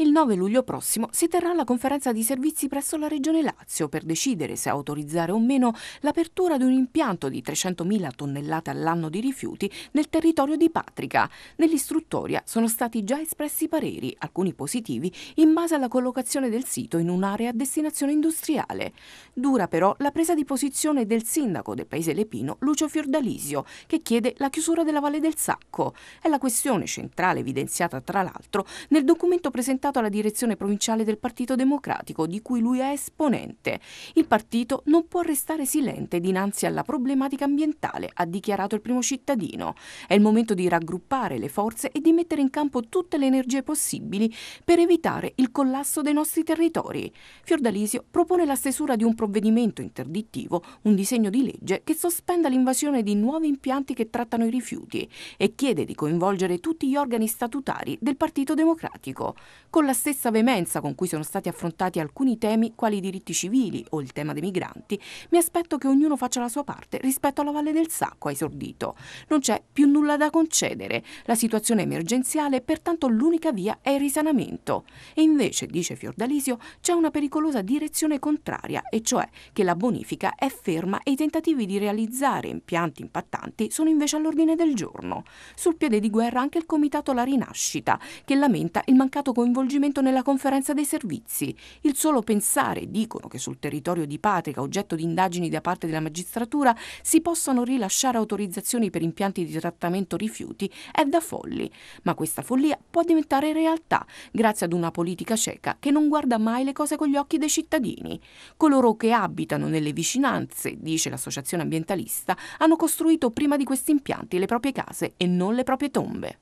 Il 9 luglio prossimo si terrà la conferenza di servizi presso la Regione Lazio per decidere se autorizzare o meno l'apertura di un impianto di 300.000 tonnellate all'anno di rifiuti nel territorio di Patrica. Nell'istruttoria sono stati già espressi pareri, alcuni positivi, in base alla collocazione del sito in un'area a destinazione industriale. Dura però la presa di posizione del sindaco del paese Lepino, Lucio Fiordalisio, che chiede la chiusura della Valle del Sacco. È la questione centrale evidenziata tra l'altro nel documento presentato candidato alla direzione provinciale del Partito Democratico, di cui lui è esponente. Il partito non può restare silente dinanzi alla problematica ambientale, ha dichiarato il primo cittadino. È il momento di raggruppare le forze e di mettere in campo tutte le energie possibili per evitare il collasso dei nostri territori. Fiordalisio propone la stesura di un provvedimento interdittivo, un disegno di legge che sospenda l'invasione di nuovi impianti che trattano i rifiuti e chiede di coinvolgere tutti gli organi statutari del Partito Democratico con la stessa veemenza con cui sono stati affrontati alcuni temi quali i diritti civili o il tema dei migranti, mi aspetto che ognuno faccia la sua parte rispetto alla Valle del Sacco, ha esordito. Non c'è più nulla da concedere, la situazione è emergenziale, pertanto l'unica via è il risanamento. E invece, dice Fiordalisio, c'è una pericolosa direzione contraria, e cioè che la bonifica è ferma e i tentativi di realizzare impianti impattanti sono invece all'ordine del giorno. Sul piede di guerra anche il Comitato La Rinascita, che lamenta il mancato coinvolgimento coinvolgimento nella conferenza dei servizi. Il solo pensare, dicono, che sul territorio di Patrica, oggetto di indagini da parte della magistratura, si possano rilasciare autorizzazioni per impianti di trattamento rifiuti è da folli. Ma questa follia può diventare realtà grazie ad una politica cieca che non guarda mai le cose con gli occhi dei cittadini. Coloro che abitano nelle vicinanze, dice l'associazione ambientalista, hanno costruito prima di questi impianti le proprie case e non le proprie tombe.